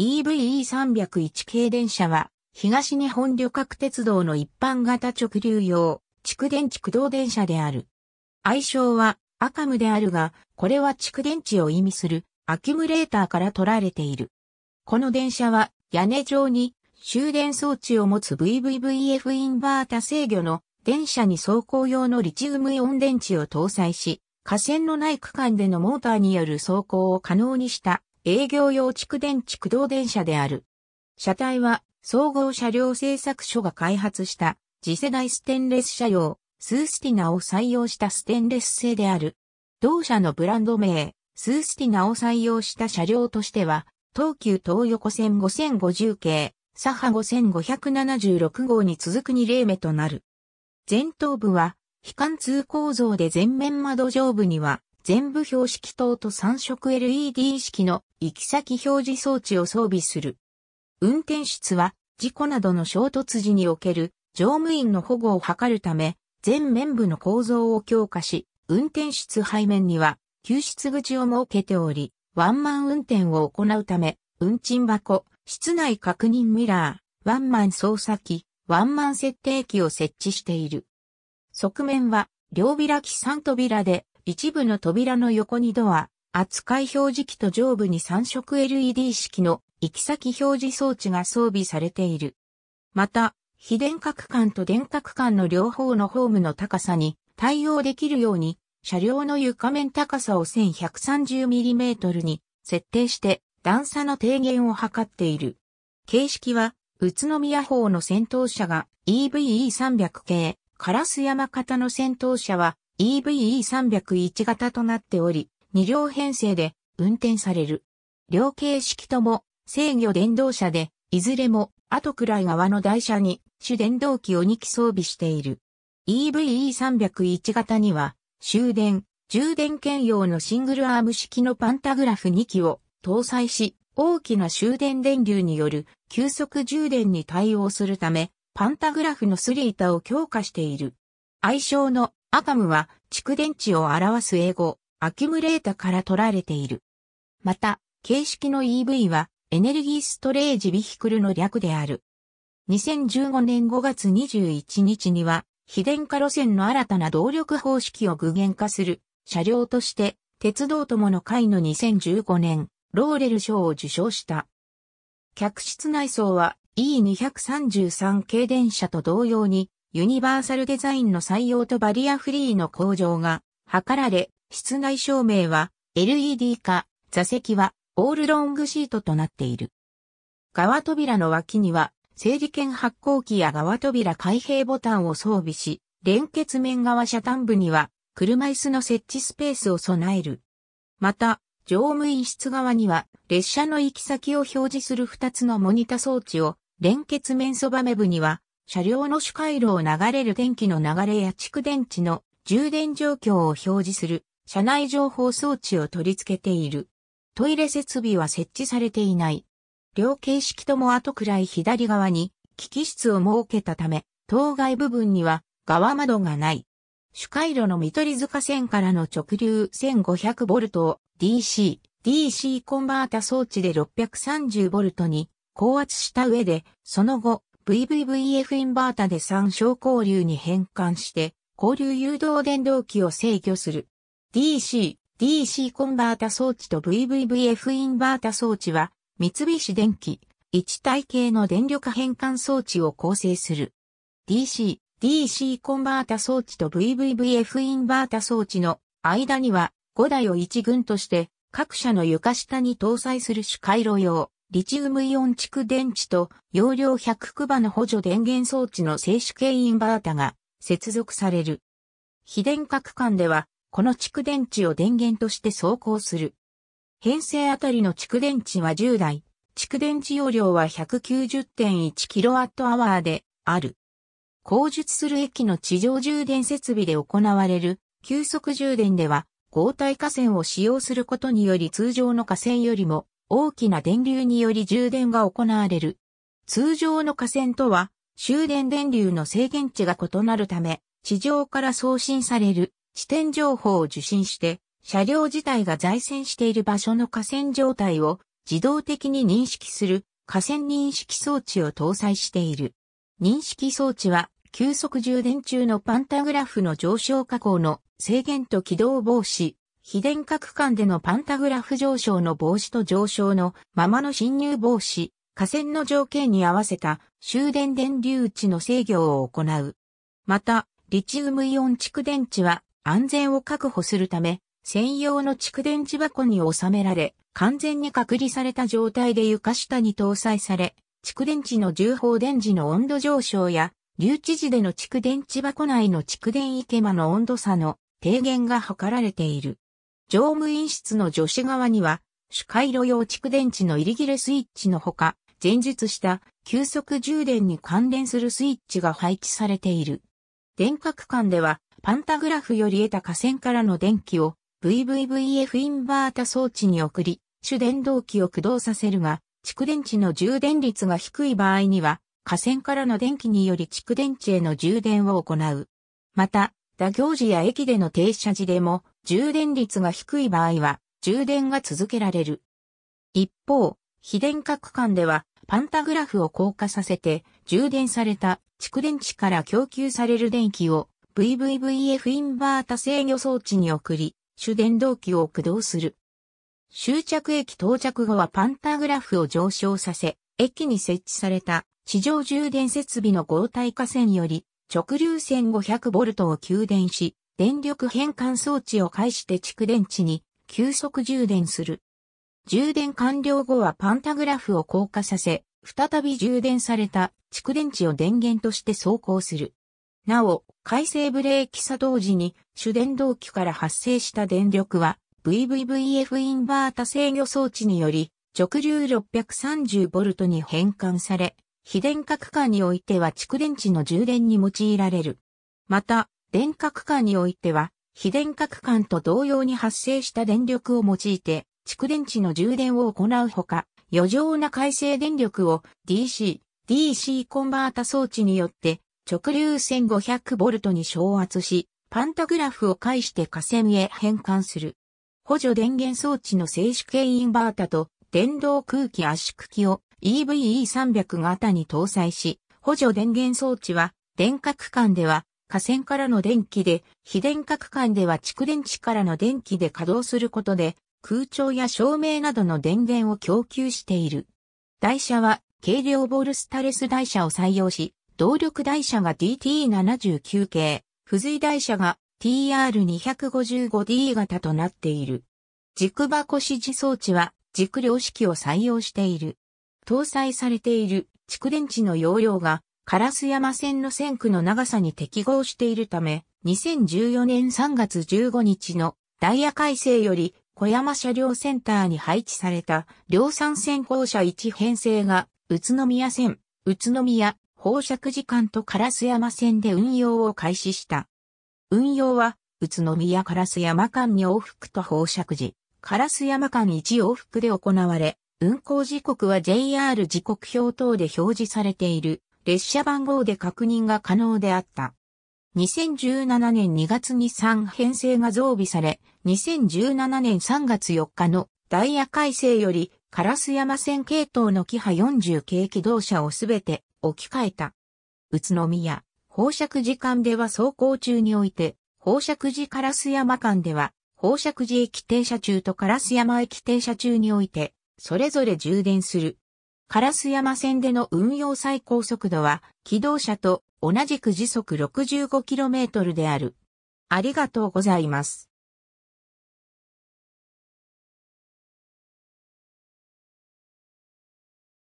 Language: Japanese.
EVE301 系電車は、東日本旅客鉄道の一般型直流用、蓄電池駆動電車である。愛称は、アカムであるが、これは蓄電池を意味する、アキュムレーターから取られている。この電車は、屋根上に、終電装置を持つ VVVF インバータ制御の電車に走行用のリチウムイオン電池を搭載し、架線のない区間でのモーターによる走行を可能にした営業用蓄電池駆動電車である。車体は総合車両製作所が開発した次世代ステンレス車用スースティナを採用したステンレス製である。同社のブランド名、スースティナを採用した車両としては、東急東横線5050系、左派5576号に続く2例目となる。前頭部は、非貫通構造で前面窓上部には全部標識灯と3色 LED 式の行き先表示装置を装備する。運転室は事故などの衝突時における乗務員の保護を図るため、全面部の構造を強化し、運転室背面には救出口を設けており、ワンマン運転を行うため、運賃箱、室内確認ミラー、ワンマン操作機、ワンマン設定機を設置している。側面は両開き3扉で一部の扉の横にドア、扱い表示器と上部に3色 LED 式の行き先表示装置が装備されている。また、非電角間と電角間の両方のホームの高さに対応できるように、車両の床面高さを 1130mm に設定して段差の低減を図っている。形式は、宇都宮方の先頭車が EVE300 系、ス山型の先頭車は EVE301 型となっており、2両編成で運転される。両形式とも制御電動車で、いずれも後くらい側の台車に主電動機を2機装備している。EVE301 型には終電、充電兼用のシングルアーム式のパンタグラフ2機を搭載し、大きな終電電流による急速充電に対応するため、パンタグラフのスリータを強化している。愛称のアカムは蓄電池を表す英語、アキュムレータから取られている。また、形式の EV はエネルギーストレージビヒクルの略である。2015年5月21日には、非電化路線の新たな動力方式を具現化する車両として、鉄道友の会の2015年、ローレル賞を受賞した。客室内装は E233 軽電車と同様にユニバーサルデザインの採用とバリアフリーの向上が図られ、室内照明は LED 化、座席はオールロングシートとなっている。側扉の脇には、整理券発行機や側扉開閉ボタンを装備し、連結面側車端部には、車椅子の設置スペースを備える。また、乗務員室側には、列車の行き先を表示する2つのモニタ装置を、連結面そば目部には、車両の主回路を流れる電気の流れや蓄電池の充電状況を表示する車内情報装置を取り付けている。トイレ設備は設置されていない。両形式とも後くらい左側に機器室を設けたため、当該部分には側窓がない。主回路の見取り塚線からの直流 1500V を DC、DC コンバータ装置で 630V に高圧した上で、その後 VVVF インバータで3小交流に変換して、交流誘導電動機を制御する。DC、DC コンバータ装置と VVVF インバータ装置は、三菱電機、一体系の電力変換装置を構成する。DC、DC コンバータ装置と VVVF インバータ装置の間には5台を1群として各社の床下に搭載する主回路用、リチウムイオン蓄電池と容量100クバの補助電源装置の静止系インバータが接続される。非電化区間では、この蓄電池を電源として走行する。編成あたりの蓄電池は10台、蓄電池容量は 190.1kWh である。工述する駅の地上充電設備で行われる急速充電では、合体河線を使用することにより通常の河線よりも大きな電流により充電が行われる。通常の架線とは終電電流の制限値が異なるため、地上から送信される視点情報を受信して、車両自体が在線している場所の架線状態を自動的に認識する架線認識装置を搭載している。認識装置は急速充電中のパンタグラフの上昇加工の制限と軌道防止、非電区間でのパンタグラフ上昇の防止と上昇のままの侵入防止、河川の条件に合わせた終電電流値の制御を行う。また、リチウムイオン蓄電池は安全を確保するため、専用の蓄電池箱に収められ、完全に隔離された状態で床下に搭載され、蓄電池の重放電時の温度上昇や、留置時での蓄電池箱内の蓄電池間の温度差の低減が図られている。乗務員室の女子側には、主回路用蓄電池の入り切れスイッチのほか、前述した急速充電に関連するスイッチが配置されている。電角間では、パンタグラフより得た架線からの電気を VVVF インバータ装置に送り、主電動機を駆動させるが、蓄電池の充電率が低い場合には、架線からの電気により蓄電池への充電を行う。また、打行時や駅での停車時でも、充電率が低い場合は、充電が続けられる。一方、非電核間では、パンタグラフを硬化させて、充電された蓄電池から供給される電気を VVVF インバータ制御装置に送り、主電動機を駆動する。終着駅到着後はパンタグラフを上昇させ、駅に設置された地上充電設備の合体化線より直流線 500V を給電し、電力変換装置を介して蓄電池に急速充電する。充電完了後はパンタグラフを硬化させ、再び充電された蓄電池を電源として走行する。なお、回生ブレーキ作動時に主電動機から発生した電力は VVVF インバータ制御装置により直流 630V に変換され、非電化区間においては蓄電池の充電に用いられる。また、電区間においては、非電区間と同様に発生した電力を用いて、蓄電池の充電を行うほか、余剰な回生電力を DC、DC コンバータ装置によって直流 1500V に昇圧し、パンタグラフを介して下線へ変換する。補助電源装置の静止系インバータと電動空気圧縮機を EVE300 型に搭載し、補助電源装置は電区間では架線からの電気で、非電化区間では蓄電池からの電気で稼働することで、空調や照明などの電源を供給している。台車は軽量ボルスタレス台車を採用し、動力台車が DT79 系、付随台車が TR255D 型となっている。軸箱指示装置は軸量式を採用している。搭載されている蓄電池の容量がカラス山線の線区の長さに適合しているため、2014年3月15日のダイヤ改正より小山車両センターに配置された量産線校舎1編成が宇都宮線、宇都宮、宝釈時間とカラス山線で運用を開始した。運用は宇都宮カラス山間に往復と宝釈ラス山間1往復で行われ、運行時刻は JR 時刻表等で表示されている列車番号で確認が可能であった。2017年2月に3編成が増備され、2017年3月4日のダイヤ改正より、カラス山線系統のキハ40系機動車をすべて置き換えた。宇都宮、放射時間では走行中において、放射時ス山間では、放射時駅停車中とカラス山駅停車中において、それぞれ充電する烏山線での運用最高速度は、機動車と同じく時速 65km である。ありがとうございます。